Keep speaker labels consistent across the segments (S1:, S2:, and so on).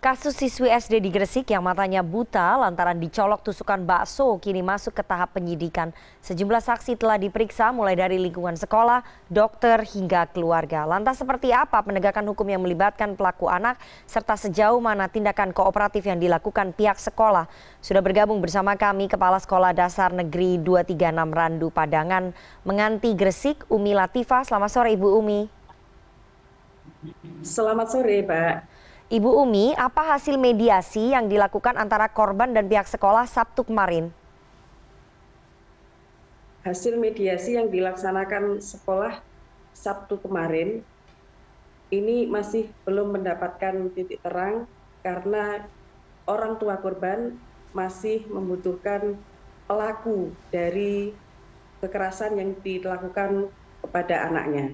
S1: Kasus siswi SD di Gresik yang matanya buta lantaran dicolok tusukan bakso kini masuk ke tahap penyidikan. Sejumlah saksi telah diperiksa mulai dari lingkungan sekolah, dokter hingga keluarga. Lantas seperti apa penegakan hukum yang melibatkan pelaku anak serta sejauh mana tindakan kooperatif yang dilakukan pihak sekolah? Sudah bergabung bersama kami Kepala Sekolah Dasar Negeri 236 Randu Padangan menganti Gresik Umi Latifah. Selamat sore Ibu Umi. Selamat sore Pak. Ibu Umi, apa hasil mediasi yang dilakukan antara korban dan pihak sekolah Sabtu kemarin?
S2: Hasil mediasi yang dilaksanakan sekolah Sabtu kemarin ini masih belum mendapatkan titik terang karena orang tua korban masih membutuhkan
S1: pelaku dari kekerasan yang dilakukan kepada anaknya.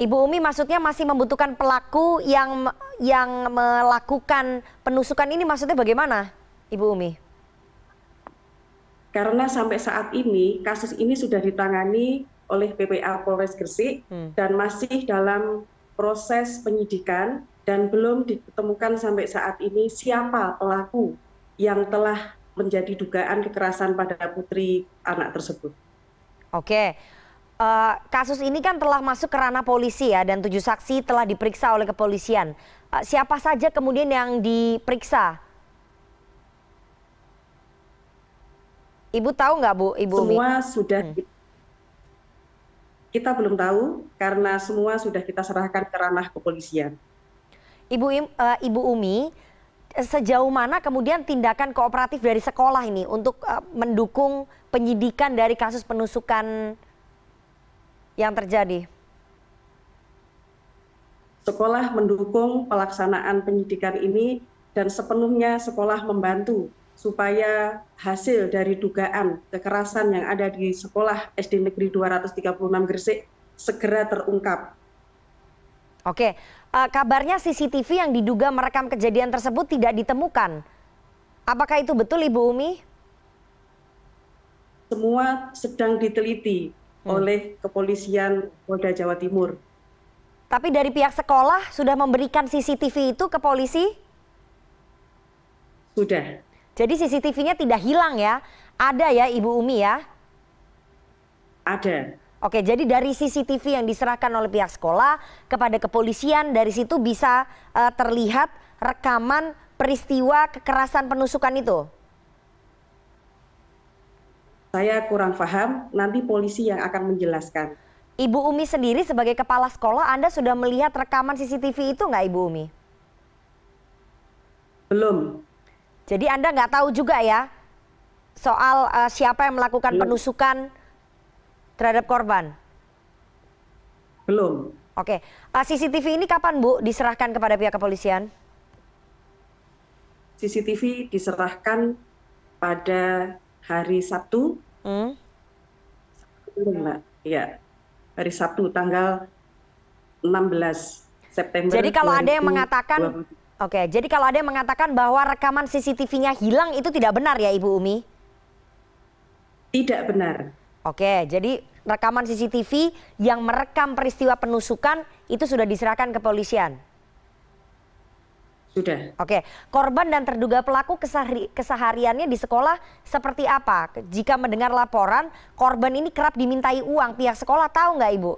S1: Ibu Umi maksudnya masih membutuhkan pelaku yang yang melakukan penusukan ini maksudnya bagaimana, Ibu Umi?
S2: Karena sampai saat ini kasus ini sudah ditangani oleh PPA Polres Gresik hmm. dan masih dalam proses penyidikan dan belum ditemukan sampai saat ini siapa pelaku yang telah menjadi dugaan kekerasan pada putri anak tersebut.
S1: Oke. Eh, kasus ini kan telah masuk ke ranah polisi ya dan tujuh saksi telah diperiksa oleh kepolisian. Eh, siapa saja kemudian yang diperiksa? Ibu tahu nggak bu? Ibu semua Umi? sudah hmm.
S2: kita belum tahu karena semua sudah kita serahkan ke ranah kepolisian.
S1: Ibu uh, Ibu Umi, sejauh mana kemudian tindakan kooperatif dari sekolah ini untuk mendukung penyidikan dari kasus penusukan? yang terjadi?
S2: Sekolah mendukung pelaksanaan penyidikan ini dan sepenuhnya sekolah membantu supaya hasil dari dugaan kekerasan yang ada di sekolah SD Negeri 236 Gresik segera terungkap.
S1: Oke, uh, kabarnya CCTV yang diduga merekam kejadian tersebut tidak ditemukan. Apakah itu betul Ibu Umi? Semua sedang diteliti Hmm. oleh kepolisian
S2: Polda Jawa Timur.
S1: Tapi dari pihak sekolah sudah memberikan CCTV itu ke polisi? Sudah. Jadi CCTV-nya tidak hilang ya? Ada ya Ibu Umi ya? Ada. Oke, jadi dari CCTV yang diserahkan oleh pihak sekolah kepada kepolisian dari situ bisa uh, terlihat rekaman peristiwa kekerasan penusukan itu
S2: saya kurang paham nanti polisi yang akan menjelaskan
S1: Ibu Umi sendiri sebagai kepala sekolah Anda sudah melihat rekaman CCTV itu nggak Ibu Umi belum jadi Anda nggak tahu juga ya soal uh, siapa yang melakukan belum. penusukan terhadap korban belum Oke, uh, eh, CCTV ini kapan Bu diserahkan kepada pihak kepolisian?
S2: CCTV diserahkan pada hari Sabtu. Hmm? Sabtu Mbak. Ya. Hari Sabtu tanggal 16 September. Jadi kalau 2020. ada yang mengatakan
S1: Oke, okay, jadi kalau ada yang mengatakan bahwa rekaman CCTV-nya hilang itu tidak benar ya Ibu Umi? Tidak benar. Oke, okay, jadi rekaman CCTV yang merekam peristiwa penusukan itu sudah diserahkan ke polisian sudah oke korban dan terduga pelaku kesehariannya di sekolah seperti apa jika mendengar laporan korban ini kerap dimintai uang pihak sekolah tahu nggak ibu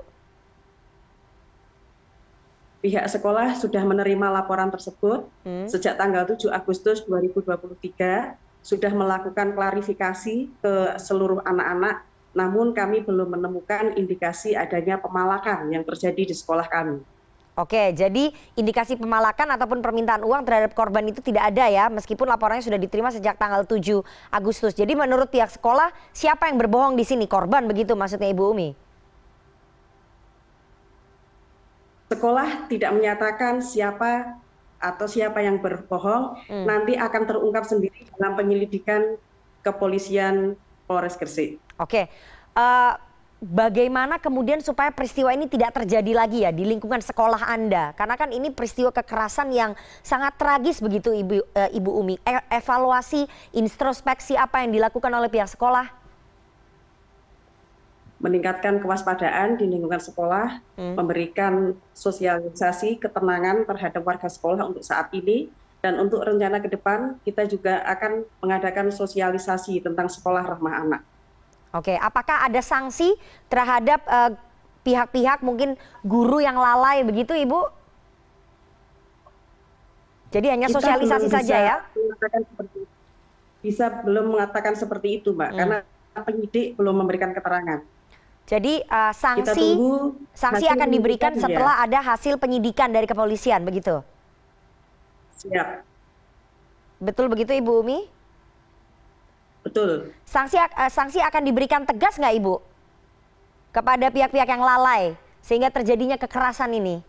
S2: pihak sekolah sudah menerima laporan tersebut hmm. sejak tanggal 7 Agustus 2023 sudah melakukan klarifikasi ke seluruh anak-anak namun kami belum menemukan indikasi adanya pemalakan yang terjadi di sekolah kami
S1: oke jadi indikasi pemalakan ataupun permintaan uang terhadap korban itu tidak ada ya meskipun laporannya sudah diterima sejak tanggal tujuh agustus jadi menurut pihak sekolah siapa yang berbohong di sini korban begitu maksudnya ibu umi
S2: sekolah tidak menyatakan siapa atau siapa yang berbohong hmm. nanti akan terungkap sendiri dalam penyelidikan kepolisian
S1: Polres Gresik. Oke. Uh, bagaimana kemudian supaya peristiwa ini tidak terjadi lagi ya di lingkungan sekolah anda karena kan ini peristiwa kekerasan yang sangat tragis begitu ibu eh, ibu umi e, evaluasi introspeksi apa yang dilakukan oleh pihak sekolah
S2: meningkatkan kewaspadaan di lingkungan sekolah, hmm. memberikan sosialisasi ketenangan terhadap warga sekolah untuk saat ini, dan untuk rencana ke depan kita juga akan mengadakan sosialisasi tentang sekolah ramah anak
S1: oke apakah ada sanksi terhadap eh, pihak pihak mungkin guru yang lalai begitu ibu
S2: jadi hanya sosialisasi saja ya bisa belum mengatakan seperti itu mbak hmm. karena penyidik belum memberikan keterangan jadi uh,
S1: sanksi sanksi akan diberikan ya. setelah ya. ada hasil penyidikan dari kepolisian begitu. Siap. Betul begitu Ibu Umi? betul. Sanksi eh, sanksi akan diberikan tegas nggak ibu kepada pihak-pihak yang lalai sehingga terjadinya kekerasan ini?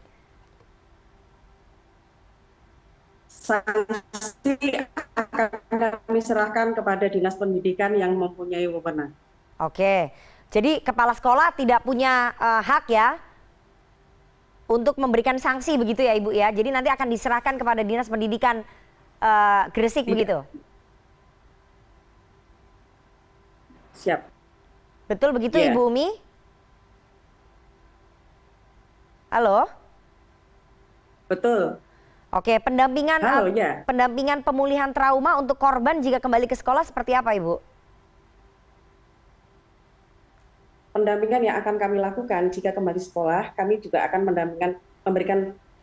S2: Sanksi akan kami serahkan kepada dinas pendidikan yang mempunyai wewenang. Oke,
S1: jadi kepala sekolah tidak punya uh, hak ya untuk memberikan sanksi begitu ya ibu ya. Jadi nanti akan diserahkan kepada dinas pendidikan uh, Gresik tidak. begitu. siap. Betul begitu yeah. Ibu Umi? Halo? Betul. Oke, pendampingan Halo, yeah. pendampingan pemulihan trauma untuk korban jika kembali ke sekolah seperti apa, Ibu?
S2: Pendampingan yang akan kami lakukan jika kembali sekolah, kami juga akan mendampingkan memberikan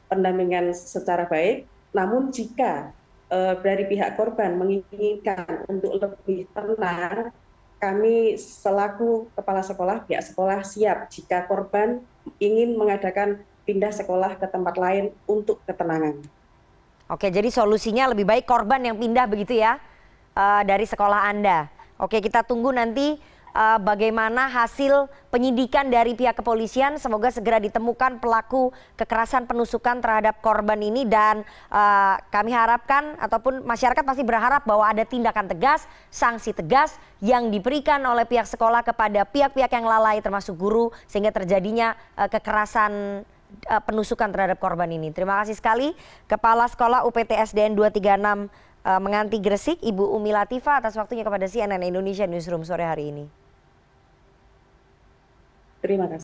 S2: pendampingan secara baik. Namun jika e, dari pihak korban menginginkan untuk lebih tenang, kami selaku kepala sekolah pihak sekolah siap jika korban
S1: ingin mengadakan pindah sekolah ke tempat lain untuk ketenangan. Oke, jadi solusinya lebih baik korban yang pindah begitu ya eh, dari sekolah Anda. Oke, kita tunggu nanti Eh, bagaimana hasil penyidikan dari pihak kepolisian. Semoga segera ditemukan pelaku kekerasan penusukan terhadap korban ini dan eh, kami harapkan ataupun masyarakat pasti berharap bahwa ada tindakan tegas, sanksi tegas yang diberikan oleh pihak sekolah kepada pihak-pihak yang lalai termasuk guru sehingga terjadinya eh, kekerasan penusukan terhadap korban ini. Terima kasih sekali Kepala Sekolah UPTSDN 236 menganti Gresik, Ibu Umi Latifa atas waktunya kepada CNN Indonesia Newsroom sore hari ini. Terima kasih.